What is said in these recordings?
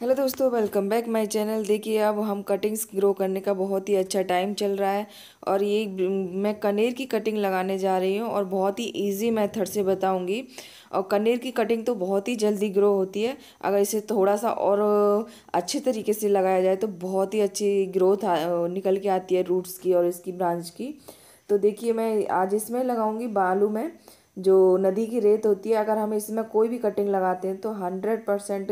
hello दोस्तों welcome back my channel देखिए अब हम कटिंग्स ग्रो करने का बहुत ही अच्छा टाइम चल रहा है और ये मैं कनेर की कटिंग लगाने जा रही हूँ और बहुत ही इजी मेथड से बताऊँगी और कनेर की कटिंग तो बहुत ही जल्दी ग्रो होती है अगर इसे थोड़ा सा और अच्छे तरीके से लगाया जाए तो बहुत ही अच्छी ग्रोथ निकल के आती है रूट्स की और इसकी ब्रांच की तो देखिए मैं आज इसमें लगाऊँगी बालू में जो नदी की रेत होती है अगर हम इसमें कोई भी कटिंग लगाते हैं तो हंड्रेड परसेंट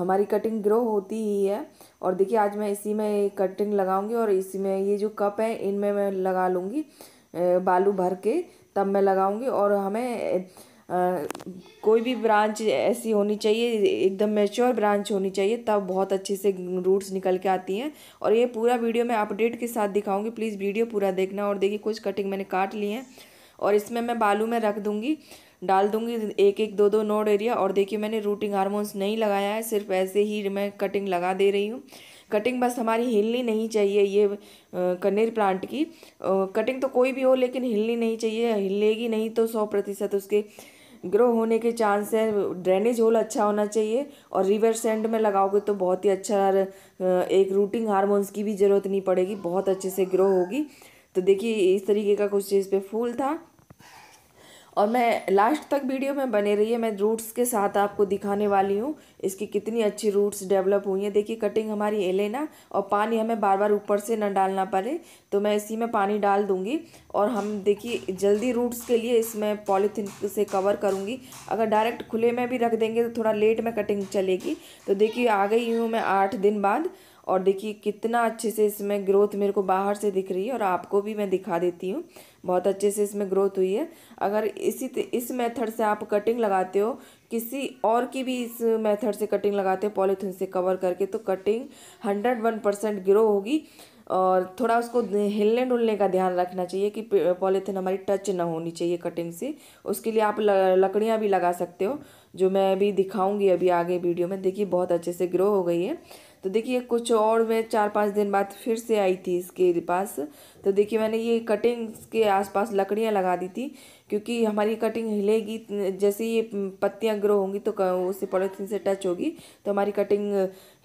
हमारी कटिंग ग्रो होती ही है और देखिए आज मैं इसी में कटिंग लगाऊंगी और इसी में ये जो कप है इनमें मैं लगा लूँगी बालू भर के तब मैं लगाऊंगी और हमें आ, कोई भी ब्रांच ऐसी होनी चाहिए एकदम मेच्योर ब्रांच होनी चाहिए तब बहुत अच्छे से रूट्स निकल के आती हैं और ये पूरा वीडियो मैं अपडेट के साथ दिखाऊंगी प्लीज़ वीडियो पूरा देखना और देखिए कुछ कटिंग मैंने काट ली है और इसमें मैं बालू में रख दूँगी डाल दूंगी एक एक दो दो नोड एरिया और देखिए मैंने रूटिंग हारमोन्स नहीं लगाया है सिर्फ ऐसे ही मैं कटिंग लगा दे रही हूँ कटिंग बस हमारी हिलनी नहीं चाहिए ये कनेर प्लांट की कटिंग तो कोई भी हो लेकिन हिलनी नहीं चाहिए हिलेगी नहीं तो सौ प्रतिशत उसके ग्रो होने के चांस है ड्रेनेज होल अच्छा होना चाहिए और रिवर सेंड में लगाओगे तो बहुत ही अच्छा एक रूटिंग हारमोन्स की भी ज़रूरत नहीं पड़ेगी बहुत अच्छे से ग्रो होगी तो देखिए इस तरीके का कुछ इस पर फूल था और मैं लास्ट तक वीडियो में बने रहिए मैं रूट्स के साथ आपको दिखाने वाली हूँ इसकी कितनी अच्छी रूट्स डेवलप हुई हैं देखिए कटिंग हमारी एले ना और पानी हमें बार बार ऊपर से ना डालना पड़े तो मैं इसी में पानी डाल दूँगी और हम देखिए जल्दी रूट्स के लिए इसमें पॉलीथीन से कवर करूँगी अगर डायरेक्ट खुले में भी रख देंगे तो थोड़ा लेट में कटिंग चलेगी तो देखिए आ गई हूँ मैं आठ दिन बाद और देखिए कितना अच्छे से इसमें ग्रोथ मेरे को बाहर से दिख रही है और आपको भी मैं दिखा देती हूँ बहुत अच्छे से इसमें ग्रोथ हुई है अगर इसी इस मेथड से आप कटिंग लगाते हो किसी और की भी इस मेथड से कटिंग लगाते हो पॉलीथीन से कवर करके तो cutting hundred one percent grow होगी और थोड़ा उसको हिलने डुलने का ध्यान रखना चाहिए कि पॉलीथीन हमारी टच ना होनी चाहिए कटिंग से उसके लिए आप लकड़ियाँ भी लगा सकते हो जो मैं अभी दिखाऊंगी अभी आगे वीडियो में देखिए बहुत अच्छे से ग्रो हो गई है तो देखिए कुछ और मैं चार पाँच दिन बाद फिर से आई थी इसके पास तो देखिए मैंने ये कटिंग के आसपास लकड़ियाँ लगा दी थी क्योंकि हमारी कटिंग हिलेगी जैसे ये पत्तियाँ ग्रो होंगी तो उससे पॉलीथीन से टच होगी तो हमारी कटिंग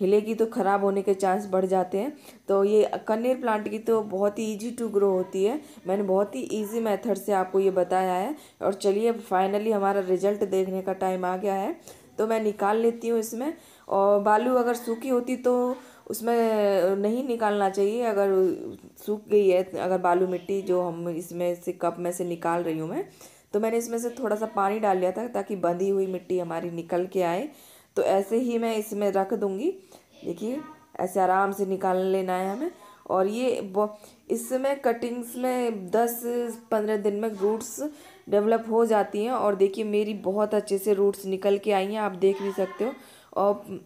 हिलेगी तो ख़राब होने के चांस बढ़ जाते हैं तो ये कन्नीर प्लांट की तो बहुत ही ईजी टू ग्रो होती है मैंने बहुत ही ईजी मैथड से आपको ये बताया है और चलिए फाइनली हमारा रिजल्ट देखने का टाइम आ गया है तो मैं निकाल लेती हूँ इसमें और बालू अगर सूखी होती तो उसमें नहीं निकालना चाहिए अगर सूख गई है अगर बालू मिट्टी जो हम इसमें से कप में से निकाल रही हूँ मैं तो मैंने इसमें से थोड़ा सा पानी डाल लिया था ताकि बंधी हुई मिट्टी हमारी निकल के आए तो ऐसे ही मैं इसमें रख दूँगी देखिए ऐसे आराम से निकाल लेना है हमें और ये इसमें कटिंग्स में दस पंद्रह दिन में रूट्स डेवलप हो जाती हैं और देखिए मेरी बहुत अच्छे से रूट्स निकल के आई हैं आप देख भी सकते हो और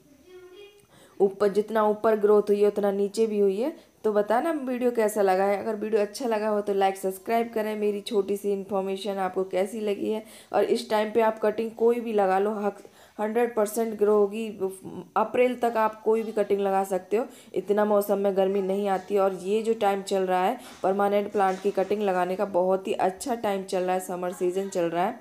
ऊपर जितना ऊपर ग्रोथ हुई है उतना नीचे भी हुई है तो बताना वीडियो कैसा लगा है अगर वीडियो अच्छा लगा हो तो लाइक सब्सक्राइब करें मेरी छोटी सी इन्फॉर्मेशन आपको कैसी लगी है और इस टाइम पे आप कटिंग कोई भी लगा लो हक हंड्रेड परसेंट ग्रो होगी अप्रैल तक आप कोई भी कटिंग लगा सकते हो इतना मौसम में गर्मी नहीं आती और ये जो टाइम चल रहा है परमानेंट प्लांट की कटिंग लगाने का बहुत ही अच्छा टाइम चल रहा है समर सीजन चल रहा है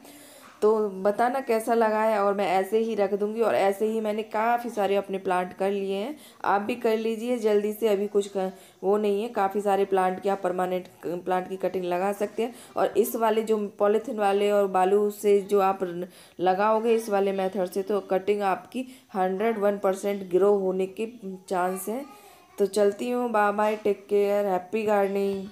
तो बताना कैसा लगा है और मैं ऐसे ही रख दूँगी और ऐसे ही मैंने काफ़ी सारे अपने प्लांट कर लिए हैं आप भी कर लीजिए जल्दी से अभी कुछ कर, वो नहीं है काफ़ी सारे प्लांट के आप परमानेंट प्लांट की कटिंग लगा सकते हैं और इस वाले जो पॉलीथिन वाले और बालू से जो आप लगाओगे इस वाले मेथड से तो कटिंग आपकी हंड्रेड वन परसेंट ग्रो होने के चांस हैं तो चलती हूँ bye bye take care happy gardening